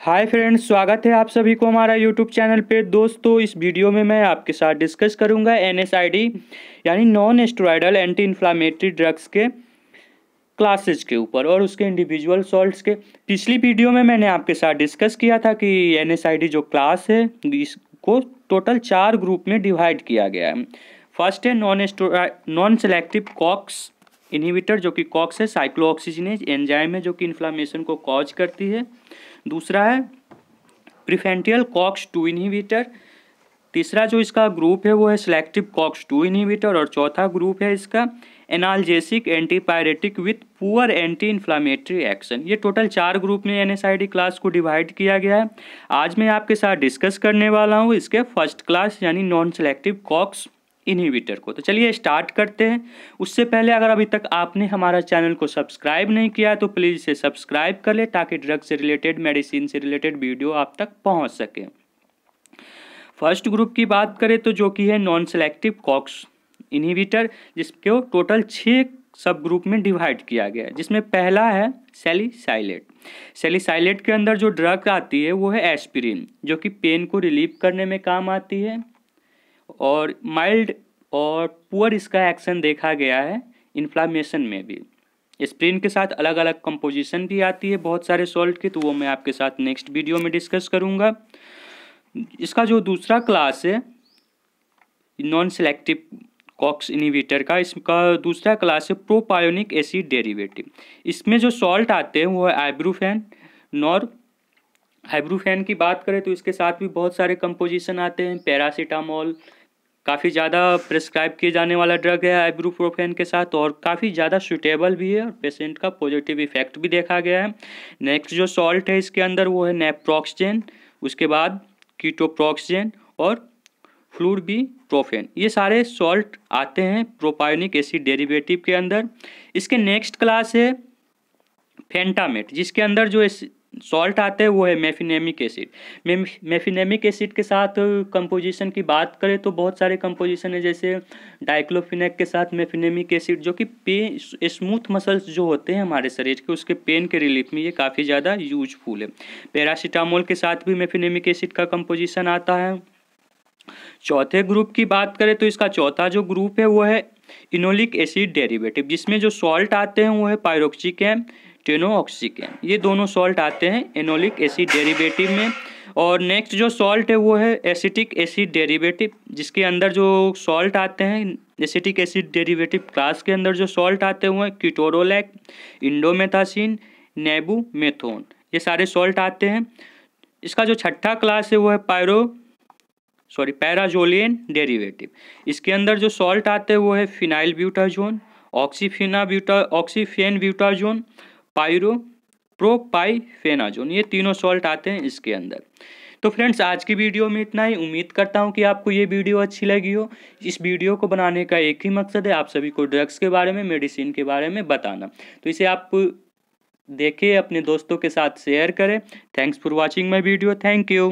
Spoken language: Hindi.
हाय फ्रेंड्स स्वागत है आप सभी को हमारा यूट्यूब चैनल पे दोस्तों इस वीडियो में मैं आपके साथ डिस्कस करूंगा एनएसआईडी यानी non steroidal anti inflammatory drugs के क्लासेज के ऊपर और उसके इंडिविजुअल सॉल्ट्स के पिछली वीडियो में मैंने आपके साथ डिस्कस किया था कि एन जो क्लास है इसको टोटल चार ग्रुप में डिवाइड किया गया है फर्स्ट है non non selective COX inhibitor जो कि कॉक्स है साइक्लोऑक्सीजनेज एंजाइम है जो कि इन्फ्लामेशन को कॉज करती है दूसरा है प्रिफेंटियल कॉक्स टू इनहिबिटर तीसरा जो इसका ग्रुप है वो है सेलेक्टिव कॉक्स टू इनहिबिटर और चौथा ग्रुप है इसका analgesic antipyretic with poor anti inflammatory action ये टोटल चार ग्रुप में डी क्लास को डिवाइड किया गया है आज मैं आपके साथ डिस्कस करने वाला हूँ इसके फर्स्ट क्लास यानी नॉन सेलेक्टिव कॉक्स इनहिबिटर को तो चलिए स्टार्ट करते हैं उससे पहले अगर अभी तक आपने हमारा चैनल को सब्सक्राइब नहीं किया तो प्लीज़ इसे सब्सक्राइब कर ले ताकि ड्रग से रिलेटेड मेडिसिन से रिलेटेड वीडियो आप तक पहुँच सके फर्स्ट ग्रुप की बात करें तो जो कि है नॉन सेलेक्टिव कॉक्स इनहिबिटर जिसको टोटल छः सब ग्रुप में डिवाइड किया गया है जिसमें पहला है सेलिसाइलेट सेलिसाइलेट के अंदर जो ड्रग आती है वो है एस्पिरिन जो कि पेन को रिलीव करने में काम आती है और माइल्ड और पुअर इसका एक्शन देखा गया है इन्फ्लामेशन में भी स्प्रिन के साथ अलग अलग कंपोजिशन भी आती है बहुत सारे सॉल्ट की तो वो मैं आपके साथ नेक्स्ट वीडियो में डिस्कस करूँगा इसका जो दूसरा क्लास है नॉन सेलेक्टिव कॉक्स इनिवेटर का इसका दूसरा क्लास है प्रोपायोनिक एसिड डेरिवेटिव इसमें जो सॉल्ट आते हैं वो है आइब्रूफेन नॉर हाइब्रूफेन की बात करें तो इसके साथ भी बहुत सारे कंपोजिशन आते हैं पैरासीटामोल काफ़ी ज़्यादा प्रिस्क्राइब किए जाने वाला ड्रग है आइब्रोप्रोफेन के साथ और काफ़ी ज़्यादा सुटेबल भी है और पेशेंट का पॉजिटिव इफेक्ट भी देखा गया है नेक्स्ट जो सॉल्ट है इसके अंदर वो है नेप्रोक्सजेन उसके बाद कीटोप्रोक्सजेन और फ्लूड बी प्रोफेन ये सारे सॉल्ट आते हैं प्रोपायोनिक एसिड डेरिवेटिव के अंदर इसके नेक्स्ट क्लास है फेंटामेट जिसके अंदर जो सॉल्ट आते हैं वो है मेफिनेमिक एसिड मेफिनेमिक एसिड के साथ कंपोजिशन की बात करें तो बहुत सारे कंपोजिशन है जैसे डाइक्लोफिनेक के साथ मेफिनेमिक एसिड जो कि पेन स्मूथ मसल्स जो होते हैं हमारे शरीर के उसके पेन के रिलीफ में ये काफ़ी ज़्यादा यूजफुल है पैरासीटामोल के साथ भी मेफिनेमिक एसिड का कंपोजिशन आता है चौथे ग्रुप की बात करें तो इसका चौथा जो ग्रुप है वो है इनोलिक एसिड डेरिवेटिव जिसमें जो सॉल्ट आते हैं वो है पायरोक्सिक एम टेनोऑक्सीकेन ये दोनों सॉल्ट आते हैं एनोलिक एसिड डेरिवेटिव में और नेक्स्ट जो सॉल्ट है वो है एसिटिक एसिड डेरिवेटिव जिसके अंदर जो सॉल्ट आते हैं एसिटिक एसिड डेरिवेटिव क्लास के अंदर जो सॉल्ट आते हुए हैं क्यूटोरोलैक इंडोमेथासिन नेबू मेथोन ये सारे सॉल्ट आते हैं इसका जो छठा क्लास है वो है पायरो सॉरी पैराजोलियन डेरिवेटिव इसके अंदर जो सॉल्ट आते हैं वो है phenylbutazone oxyphen buta oxyphenbutazone pyro propyphenazone ये तीनों सॉल्ट आते हैं इसके अंदर तो फ्रेंड्स आज की वीडियो में इतना ही उम्मीद करता हूँ कि आपको ये वीडियो अच्छी लगी हो इस वीडियो को बनाने का एक ही मकसद है आप सभी को ड्रग्स के बारे में मेडिसिन के बारे में बताना तो इसे आप देखें अपने दोस्तों के साथ शेयर करें thanks for watching my video thank you